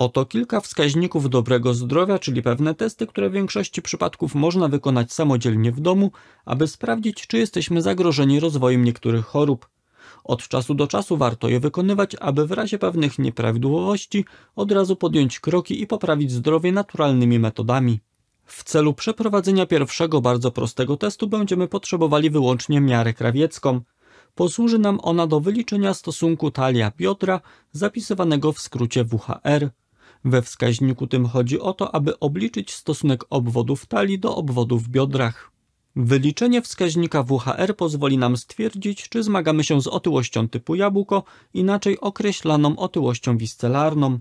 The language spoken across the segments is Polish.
Oto kilka wskaźników dobrego zdrowia, czyli pewne testy, które w większości przypadków można wykonać samodzielnie w domu, aby sprawdzić, czy jesteśmy zagrożeni rozwojem niektórych chorób. Od czasu do czasu warto je wykonywać, aby w razie pewnych nieprawidłowości od razu podjąć kroki i poprawić zdrowie naturalnymi metodami. W celu przeprowadzenia pierwszego bardzo prostego testu będziemy potrzebowali wyłącznie miarę krawiecką. Posłuży nam ona do wyliczenia stosunku talia biodra zapisywanego w skrócie WHR. We wskaźniku tym chodzi o to, aby obliczyć stosunek obwodów talii do obwodów w biodrach. Wyliczenie wskaźnika WHR pozwoli nam stwierdzić, czy zmagamy się z otyłością typu jabłko, inaczej określaną otyłością wiscelarną.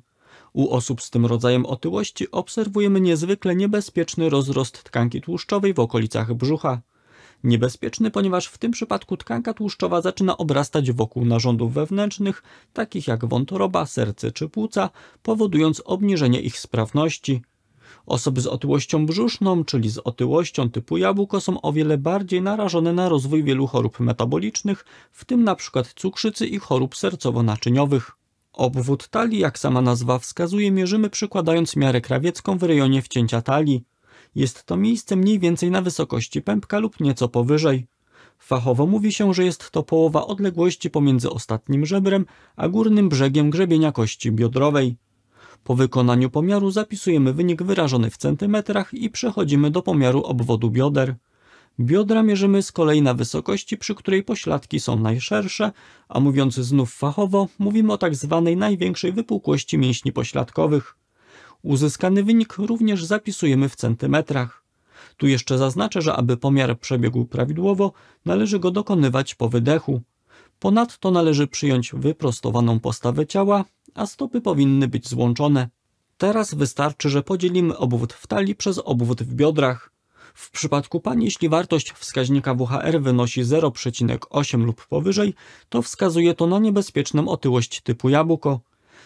U osób z tym rodzajem otyłości obserwujemy niezwykle niebezpieczny rozrost tkanki tłuszczowej w okolicach brzucha. Niebezpieczny, ponieważ w tym przypadku tkanka tłuszczowa zaczyna obrastać wokół narządów wewnętrznych, takich jak wątroba, serce czy płuca, powodując obniżenie ich sprawności. Osoby z otyłością brzuszną, czyli z otyłością typu jabłko, są o wiele bardziej narażone na rozwój wielu chorób metabolicznych, w tym np. cukrzycy i chorób sercowo-naczyniowych. Obwód talii, jak sama nazwa wskazuje, mierzymy przykładając miarę krawiecką w rejonie wcięcia talii. Jest to miejsce mniej więcej na wysokości pępka lub nieco powyżej. Fachowo mówi się, że jest to połowa odległości pomiędzy ostatnim żebrem a górnym brzegiem grzebienia kości biodrowej. Po wykonaniu pomiaru zapisujemy wynik wyrażony w centymetrach i przechodzimy do pomiaru obwodu bioder. Biodra mierzymy z kolei na wysokości, przy której pośladki są najszersze, a mówiąc znów fachowo, mówimy o tak zwanej największej wypukłości mięśni pośladkowych. Uzyskany wynik również zapisujemy w centymetrach. Tu jeszcze zaznaczę, że aby pomiar przebiegł prawidłowo, należy go dokonywać po wydechu. Ponadto należy przyjąć wyprostowaną postawę ciała, a stopy powinny być złączone. Teraz wystarczy, że podzielimy obwód w talii przez obwód w biodrach. W przypadku pani, jeśli wartość wskaźnika WHR wynosi 0,8 lub powyżej, to wskazuje to na niebezpieczną otyłość typu jabłko.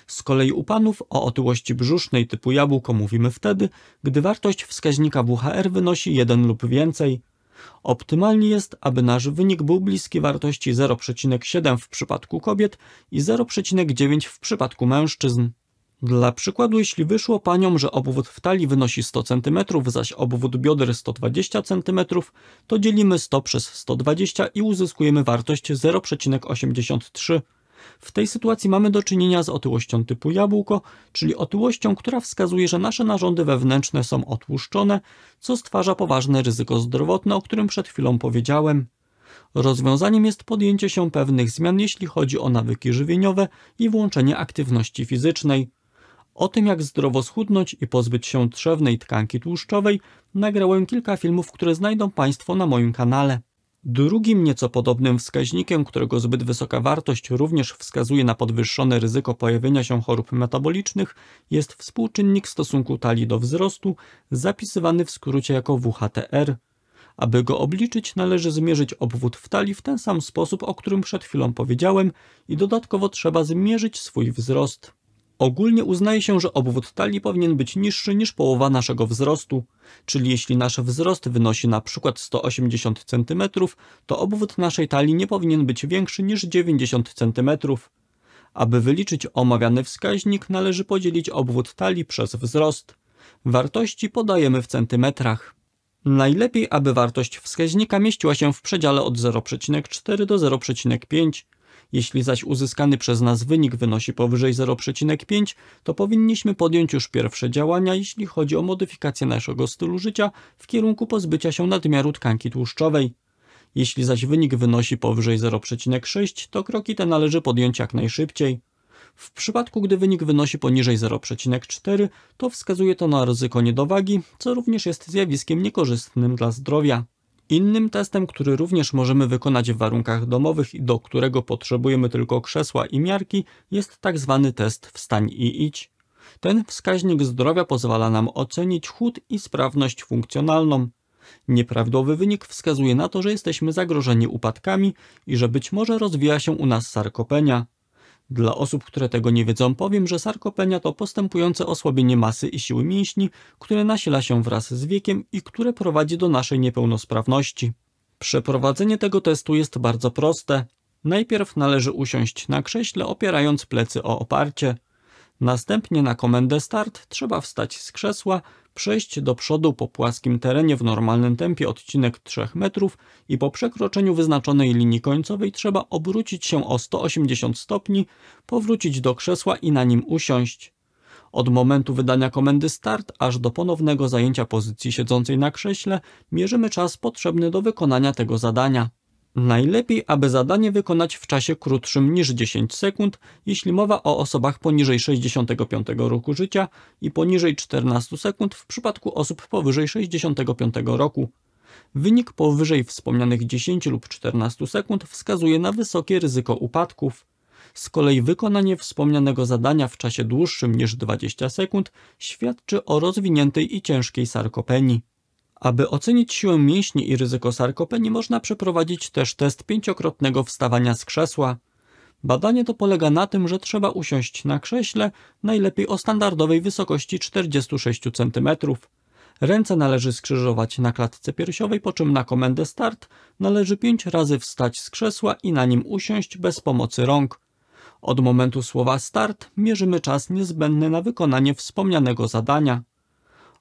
Z kolei u panów o otyłości brzusznej typu jabłko mówimy wtedy, gdy wartość wskaźnika WHR wynosi 1 lub więcej. Optymalnie jest, aby nasz wynik był bliski wartości 0,7 w przypadku kobiet i 0,9 w przypadku mężczyzn. Dla przykładu, jeśli wyszło paniom, że obwód w talii wynosi 100 cm, zaś obwód bioder 120 cm, to dzielimy 100 przez 120 i uzyskujemy wartość 0,83. W tej sytuacji mamy do czynienia z otyłością typu jabłko, czyli otyłością, która wskazuje, że nasze narządy wewnętrzne są otłuszczone, co stwarza poważne ryzyko zdrowotne, o którym przed chwilą powiedziałem. Rozwiązaniem jest podjęcie się pewnych zmian, jeśli chodzi o nawyki żywieniowe i włączenie aktywności fizycznej. O tym, jak zdrowo schudnąć i pozbyć się trzewnej tkanki tłuszczowej, nagrałem kilka filmów, które znajdą Państwo na moim kanale. Drugim nieco podobnym wskaźnikiem, którego zbyt wysoka wartość również wskazuje na podwyższone ryzyko pojawienia się chorób metabolicznych, jest współczynnik stosunku talii do wzrostu, zapisywany w skrócie jako WHTR. Aby go obliczyć, należy zmierzyć obwód w talii w ten sam sposób, o którym przed chwilą powiedziałem i dodatkowo trzeba zmierzyć swój wzrost. Ogólnie uznaje się, że obwód talii powinien być niższy niż połowa naszego wzrostu, czyli jeśli nasz wzrost wynosi na przykład 180 cm, to obwód naszej talii nie powinien być większy niż 90 cm. Aby wyliczyć omawiany wskaźnik, należy podzielić obwód talii przez wzrost. Wartości podajemy w centymetrach. Najlepiej, aby wartość wskaźnika mieściła się w przedziale od 0,4 do 0,5, jeśli zaś uzyskany przez nas wynik wynosi powyżej 0,5, to powinniśmy podjąć już pierwsze działania, jeśli chodzi o modyfikację naszego stylu życia w kierunku pozbycia się nadmiaru tkanki tłuszczowej. Jeśli zaś wynik wynosi powyżej 0,6, to kroki te należy podjąć jak najszybciej. W przypadku, gdy wynik wynosi poniżej 0,4, to wskazuje to na ryzyko niedowagi, co również jest zjawiskiem niekorzystnym dla zdrowia. Innym testem, który również możemy wykonać w warunkach domowych i do którego potrzebujemy tylko krzesła i miarki, jest tak zwany test wstań i idź. Ten wskaźnik zdrowia pozwala nam ocenić chód i sprawność funkcjonalną. Nieprawidłowy wynik wskazuje na to, że jesteśmy zagrożeni upadkami i że być może rozwija się u nas sarkopenia. Dla osób, które tego nie wiedzą, powiem, że sarkopenia to postępujące osłabienie masy i siły mięśni, które nasila się wraz z wiekiem i które prowadzi do naszej niepełnosprawności. Przeprowadzenie tego testu jest bardzo proste. Najpierw należy usiąść na krześle, opierając plecy o oparcie. Następnie na komendę start trzeba wstać z krzesła, przejść do przodu po płaskim terenie w normalnym tempie odcinek 3 metrów i po przekroczeniu wyznaczonej linii końcowej trzeba obrócić się o 180 stopni, powrócić do krzesła i na nim usiąść. Od momentu wydania komendy start aż do ponownego zajęcia pozycji siedzącej na krześle mierzymy czas potrzebny do wykonania tego zadania. Najlepiej, aby zadanie wykonać w czasie krótszym niż 10 sekund, jeśli mowa o osobach poniżej 65 roku życia i poniżej 14 sekund w przypadku osób powyżej 65 roku. Wynik powyżej wspomnianych 10 lub 14 sekund wskazuje na wysokie ryzyko upadków. Z kolei wykonanie wspomnianego zadania w czasie dłuższym niż 20 sekund świadczy o rozwiniętej i ciężkiej sarkopenii. Aby ocenić siłę mięśni i ryzyko sarkopenii, można przeprowadzić też test pięciokrotnego wstawania z krzesła. Badanie to polega na tym, że trzeba usiąść na krześle, najlepiej o standardowej wysokości 46 cm. Ręce należy skrzyżować na klatce piersiowej, po czym na komendę start należy 5 razy wstać z krzesła i na nim usiąść bez pomocy rąk. Od momentu słowa start mierzymy czas niezbędny na wykonanie wspomnianego zadania.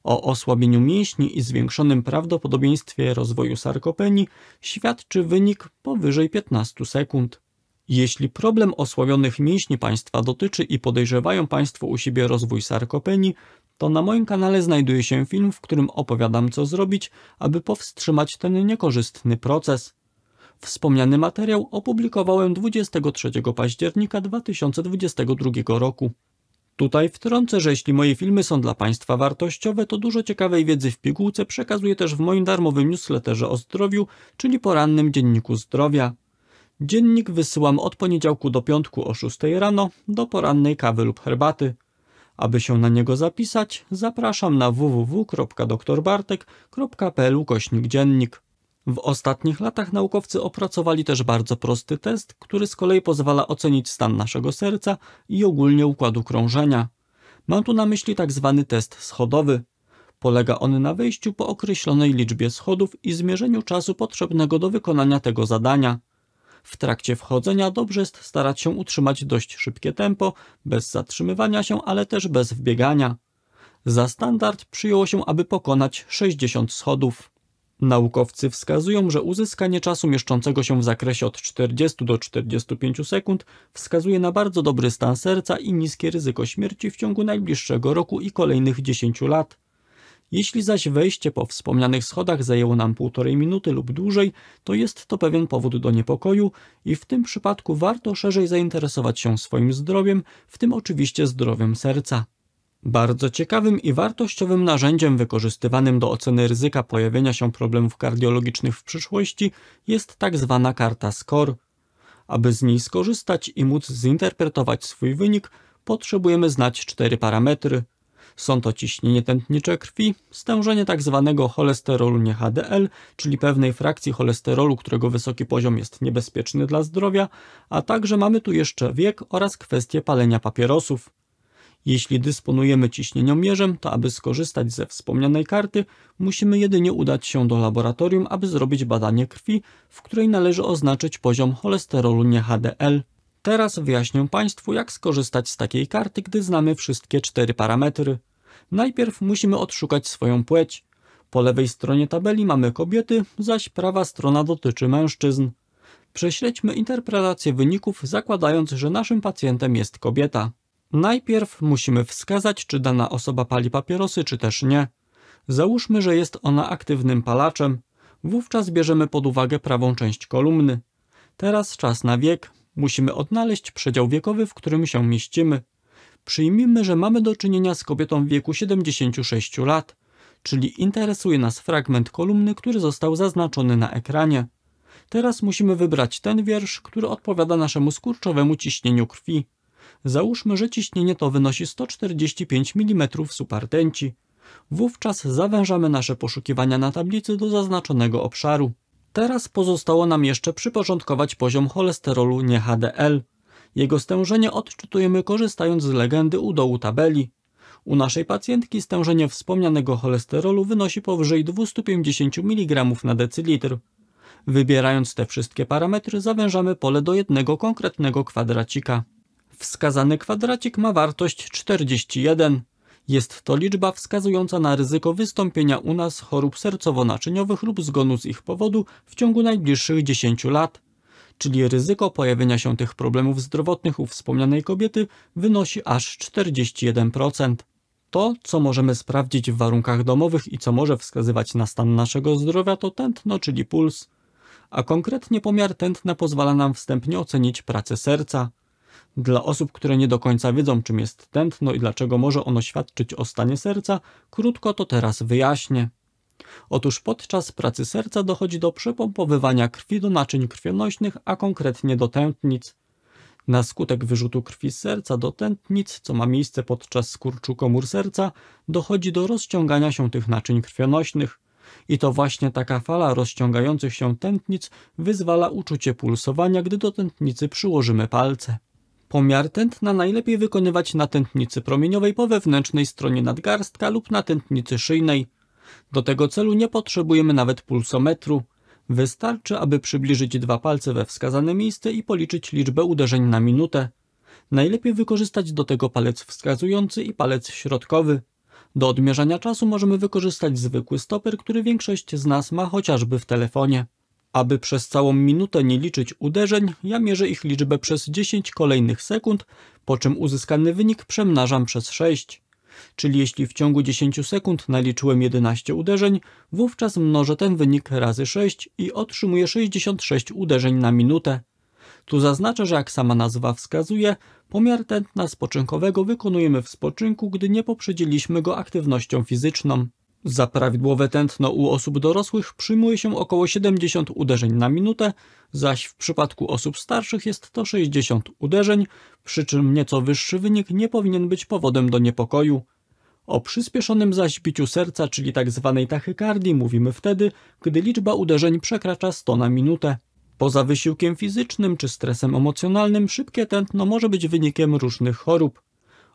O osłabieniu mięśni i zwiększonym prawdopodobieństwie rozwoju sarkopenii świadczy wynik powyżej 15 sekund. Jeśli problem osłabionych mięśni Państwa dotyczy i podejrzewają Państwo u siebie rozwój sarkopenii, to na moim kanale znajduje się film, w którym opowiadam co zrobić, aby powstrzymać ten niekorzystny proces. Wspomniany materiał opublikowałem 23 października 2022 roku. Tutaj wtrącę, że jeśli moje filmy są dla Państwa wartościowe, to dużo ciekawej wiedzy w pigułce przekazuję też w moim darmowym newsletterze o zdrowiu, czyli porannym dzienniku zdrowia. Dziennik wysyłam od poniedziałku do piątku o 6 rano do porannej kawy lub herbaty. Aby się na niego zapisać, zapraszam na www.doktorbartek.pl kośnik dziennik. W ostatnich latach naukowcy opracowali też bardzo prosty test, który z kolei pozwala ocenić stan naszego serca i ogólnie układu krążenia. Mam tu na myśli tak zwany test schodowy. Polega on na wyjściu po określonej liczbie schodów i zmierzeniu czasu potrzebnego do wykonania tego zadania. W trakcie wchodzenia dobrze jest starać się utrzymać dość szybkie tempo, bez zatrzymywania się, ale też bez wbiegania. Za standard przyjęło się, aby pokonać 60 schodów. Naukowcy wskazują, że uzyskanie czasu mieszczącego się w zakresie od 40 do 45 sekund wskazuje na bardzo dobry stan serca i niskie ryzyko śmierci w ciągu najbliższego roku i kolejnych 10 lat. Jeśli zaś wejście po wspomnianych schodach zajęło nam półtorej minuty lub dłużej, to jest to pewien powód do niepokoju i w tym przypadku warto szerzej zainteresować się swoim zdrowiem, w tym oczywiście zdrowiem serca. Bardzo ciekawym i wartościowym narzędziem wykorzystywanym do oceny ryzyka pojawienia się problemów kardiologicznych w przyszłości jest tak zwana karta SCORE. Aby z niej skorzystać i móc zinterpretować swój wynik, potrzebujemy znać cztery parametry. Są to ciśnienie tętnicze krwi, stężenie tzw. Tak cholesterolu nie HDL, czyli pewnej frakcji cholesterolu, którego wysoki poziom jest niebezpieczny dla zdrowia, a także mamy tu jeszcze wiek oraz kwestię palenia papierosów. Jeśli dysponujemy ciśnieniomierzem, to aby skorzystać ze wspomnianej karty, musimy jedynie udać się do laboratorium, aby zrobić badanie krwi, w której należy oznaczyć poziom cholesterolu nie HDL. Teraz wyjaśnię Państwu, jak skorzystać z takiej karty, gdy znamy wszystkie cztery parametry. Najpierw musimy odszukać swoją płeć. Po lewej stronie tabeli mamy kobiety, zaś prawa strona dotyczy mężczyzn. Prześledźmy interpretację wyników, zakładając, że naszym pacjentem jest kobieta. Najpierw musimy wskazać, czy dana osoba pali papierosy, czy też nie. Załóżmy, że jest ona aktywnym palaczem, wówczas bierzemy pod uwagę prawą część kolumny. Teraz czas na wiek. Musimy odnaleźć przedział wiekowy, w którym się mieścimy. Przyjmijmy, że mamy do czynienia z kobietą w wieku 76 lat, czyli interesuje nas fragment kolumny, który został zaznaczony na ekranie. Teraz musimy wybrać ten wiersz, który odpowiada naszemu skurczowemu ciśnieniu krwi. Załóżmy, że ciśnienie to wynosi 145 mm supertenci. Wówczas zawężamy nasze poszukiwania na tablicy do zaznaczonego obszaru. Teraz pozostało nam jeszcze przyporządkować poziom cholesterolu nie HDL. Jego stężenie odczytujemy korzystając z legendy u dołu tabeli. U naszej pacjentki stężenie wspomnianego cholesterolu wynosi powyżej 250 mg na decylitr. Wybierając te wszystkie parametry zawężamy pole do jednego konkretnego kwadracika. Wskazany kwadracik ma wartość 41. Jest to liczba wskazująca na ryzyko wystąpienia u nas chorób sercowo-naczyniowych lub zgonu z ich powodu w ciągu najbliższych 10 lat. Czyli ryzyko pojawienia się tych problemów zdrowotnych u wspomnianej kobiety wynosi aż 41%. To, co możemy sprawdzić w warunkach domowych i co może wskazywać na stan naszego zdrowia, to tętno, czyli puls. A konkretnie pomiar tętna pozwala nam wstępnie ocenić pracę serca. Dla osób, które nie do końca wiedzą, czym jest tętno i dlaczego może ono świadczyć o stanie serca, krótko to teraz wyjaśnię. Otóż podczas pracy serca dochodzi do przepompowywania krwi do naczyń krwionośnych, a konkretnie do tętnic. Na skutek wyrzutu krwi z serca do tętnic, co ma miejsce podczas skurczu komór serca, dochodzi do rozciągania się tych naczyń krwionośnych. I to właśnie taka fala rozciągających się tętnic wyzwala uczucie pulsowania, gdy do tętnicy przyłożymy palce. Pomiar tętna najlepiej wykonywać na tętnicy promieniowej po wewnętrznej stronie nadgarstka lub na tętnicy szyjnej. Do tego celu nie potrzebujemy nawet pulsometru. Wystarczy, aby przybliżyć dwa palce we wskazane miejsce i policzyć liczbę uderzeń na minutę. Najlepiej wykorzystać do tego palec wskazujący i palec środkowy. Do odmierzania czasu możemy wykorzystać zwykły stoper, który większość z nas ma chociażby w telefonie. Aby przez całą minutę nie liczyć uderzeń, ja mierzę ich liczbę przez 10 kolejnych sekund, po czym uzyskany wynik przemnażam przez 6. Czyli jeśli w ciągu 10 sekund naliczyłem 11 uderzeń, wówczas mnożę ten wynik razy 6 i otrzymuję 66 uderzeń na minutę. Tu zaznaczę, że jak sama nazwa wskazuje, pomiar tętna spoczynkowego wykonujemy w spoczynku, gdy nie poprzedziliśmy go aktywnością fizyczną. Za prawidłowe tętno u osób dorosłych przyjmuje się około 70 uderzeń na minutę, zaś w przypadku osób starszych jest to 60 uderzeń, przy czym nieco wyższy wynik nie powinien być powodem do niepokoju. O przyspieszonym zaś biciu serca, czyli tzw. Tak tachykardii, mówimy wtedy, gdy liczba uderzeń przekracza 100 na minutę. Poza wysiłkiem fizycznym czy stresem emocjonalnym, szybkie tętno może być wynikiem różnych chorób.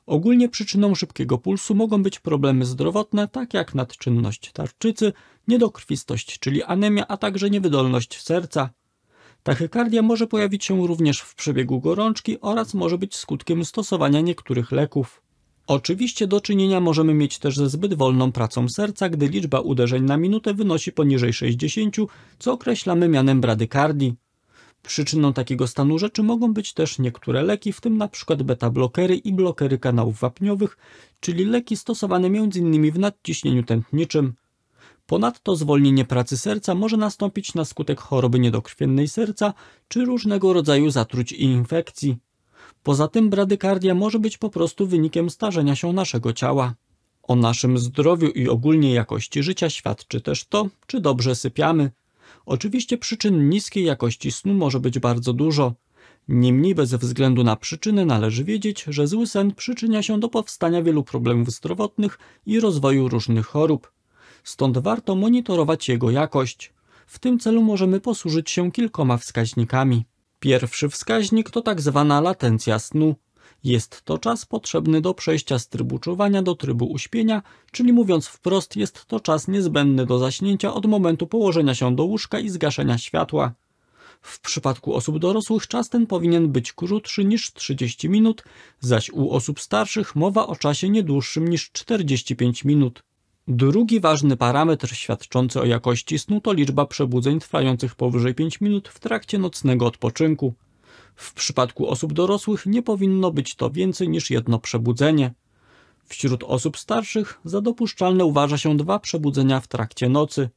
Ogólnie przyczyną szybkiego pulsu mogą być problemy zdrowotne, tak jak nadczynność tarczycy, niedokrwistość, czyli anemia, a także niewydolność serca. Tachykardia może pojawić się również w przebiegu gorączki oraz może być skutkiem stosowania niektórych leków. Oczywiście do czynienia możemy mieć też ze zbyt wolną pracą serca, gdy liczba uderzeń na minutę wynosi poniżej 60, co określamy mianem bradykardii. Przyczyną takiego stanu rzeczy mogą być też niektóre leki, w tym np. beta-blokery i blokery kanałów wapniowych, czyli leki stosowane m.in. w nadciśnieniu tętniczym. Ponadto zwolnienie pracy serca może nastąpić na skutek choroby niedokrwiennej serca czy różnego rodzaju zatruć i infekcji. Poza tym bradykardia może być po prostu wynikiem starzenia się naszego ciała. O naszym zdrowiu i ogólnie jakości życia świadczy też to, czy dobrze sypiamy, Oczywiście przyczyn niskiej jakości snu może być bardzo dużo. Niemniej bez względu na przyczyny należy wiedzieć, że zły sen przyczynia się do powstania wielu problemów zdrowotnych i rozwoju różnych chorób. Stąd warto monitorować jego jakość. W tym celu możemy posłużyć się kilkoma wskaźnikami. Pierwszy wskaźnik to tak zwana latencja snu, jest to czas potrzebny do przejścia z trybu czuwania do trybu uśpienia, czyli mówiąc wprost, jest to czas niezbędny do zaśnięcia od momentu położenia się do łóżka i zgaszenia światła. W przypadku osób dorosłych czas ten powinien być krótszy niż 30 minut, zaś u osób starszych mowa o czasie nie dłuższym niż 45 minut. Drugi ważny parametr świadczący o jakości snu to liczba przebudzeń trwających powyżej 5 minut w trakcie nocnego odpoczynku. W przypadku osób dorosłych nie powinno być to więcej niż jedno przebudzenie. Wśród osób starszych za dopuszczalne uważa się dwa przebudzenia w trakcie nocy.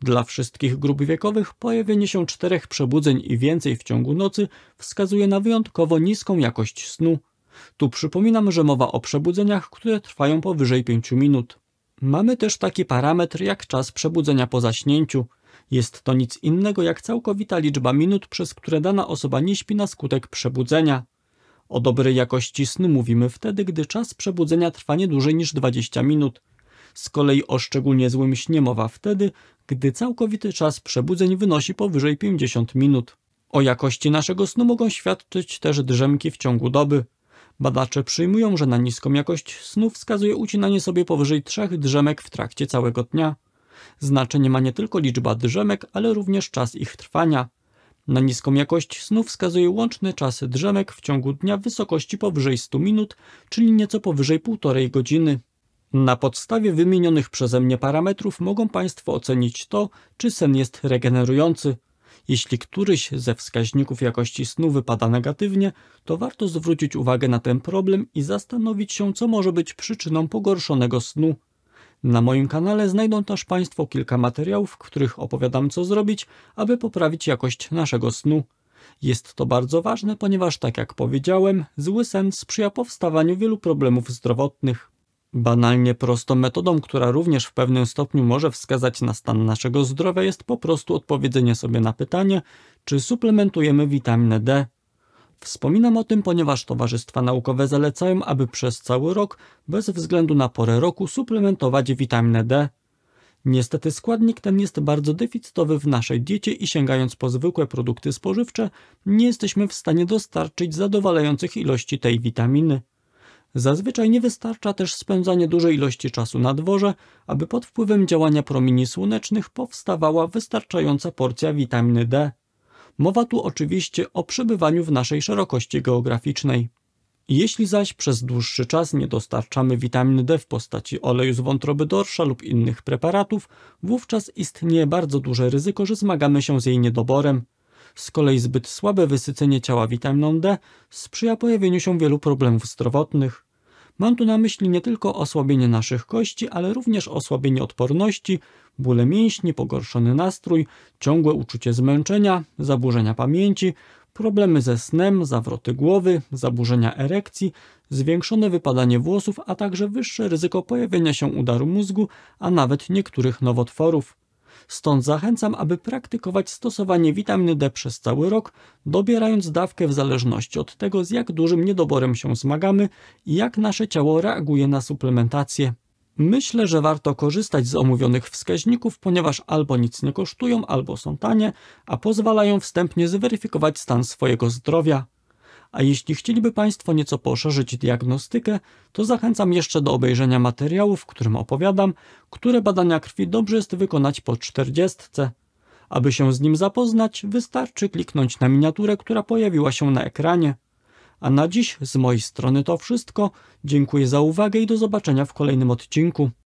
Dla wszystkich grup wiekowych pojawienie się czterech przebudzeń i więcej w ciągu nocy wskazuje na wyjątkowo niską jakość snu. Tu przypominam, że mowa o przebudzeniach, które trwają powyżej 5 minut. Mamy też taki parametr jak czas przebudzenia po zaśnięciu – jest to nic innego jak całkowita liczba minut, przez które dana osoba nie śpi na skutek przebudzenia. O dobrej jakości snu mówimy wtedy, gdy czas przebudzenia trwa nie dłużej niż 20 minut. Z kolei o szczególnie złym śnie mowa wtedy, gdy całkowity czas przebudzeń wynosi powyżej 50 minut. O jakości naszego snu mogą świadczyć też drzemki w ciągu doby. Badacze przyjmują, że na niską jakość snu wskazuje ucinanie sobie powyżej trzech drzemek w trakcie całego dnia. Znaczenie ma nie tylko liczba drzemek, ale również czas ich trwania. Na niską jakość snu wskazuje łączny czas drzemek w ciągu dnia w wysokości powyżej 100 minut, czyli nieco powyżej 1,5 godziny. Na podstawie wymienionych przeze mnie parametrów mogą Państwo ocenić to, czy sen jest regenerujący. Jeśli któryś ze wskaźników jakości snu wypada negatywnie, to warto zwrócić uwagę na ten problem i zastanowić się, co może być przyczyną pogorszonego snu. Na moim kanale znajdą też Państwo kilka materiałów, w których opowiadam co zrobić, aby poprawić jakość naszego snu. Jest to bardzo ważne, ponieważ tak jak powiedziałem, zły sen sprzyja powstawaniu wielu problemów zdrowotnych. Banalnie prostą metodą, która również w pewnym stopniu może wskazać na stan naszego zdrowia jest po prostu odpowiedzenie sobie na pytanie, czy suplementujemy witaminę D Wspominam o tym, ponieważ towarzystwa naukowe zalecają, aby przez cały rok, bez względu na porę roku, suplementować witaminę D. Niestety składnik ten jest bardzo deficytowy w naszej diecie i sięgając po zwykłe produkty spożywcze, nie jesteśmy w stanie dostarczyć zadowalających ilości tej witaminy. Zazwyczaj nie wystarcza też spędzanie dużej ilości czasu na dworze, aby pod wpływem działania promieni słonecznych powstawała wystarczająca porcja witaminy D. Mowa tu oczywiście o przebywaniu w naszej szerokości geograficznej. Jeśli zaś przez dłuższy czas nie dostarczamy witaminy D w postaci oleju z wątroby dorsza lub innych preparatów, wówczas istnieje bardzo duże ryzyko, że zmagamy się z jej niedoborem. Z kolei zbyt słabe wysycenie ciała witaminą D sprzyja pojawieniu się wielu problemów zdrowotnych. Mam tu na myśli nie tylko osłabienie naszych kości, ale również osłabienie odporności, bóle mięśni, pogorszony nastrój, ciągłe uczucie zmęczenia, zaburzenia pamięci, problemy ze snem, zawroty głowy, zaburzenia erekcji, zwiększone wypadanie włosów, a także wyższe ryzyko pojawienia się udaru mózgu, a nawet niektórych nowotworów. Stąd zachęcam, aby praktykować stosowanie witaminy D przez cały rok, dobierając dawkę w zależności od tego, z jak dużym niedoborem się zmagamy i jak nasze ciało reaguje na suplementację. Myślę, że warto korzystać z omówionych wskaźników, ponieważ albo nic nie kosztują, albo są tanie, a pozwalają wstępnie zweryfikować stan swojego zdrowia. A jeśli chcieliby Państwo nieco poszerzyć diagnostykę, to zachęcam jeszcze do obejrzenia materiału, w którym opowiadam, które badania krwi dobrze jest wykonać po 40. Aby się z nim zapoznać, wystarczy kliknąć na miniaturę, która pojawiła się na ekranie. A na dziś z mojej strony to wszystko. Dziękuję za uwagę i do zobaczenia w kolejnym odcinku.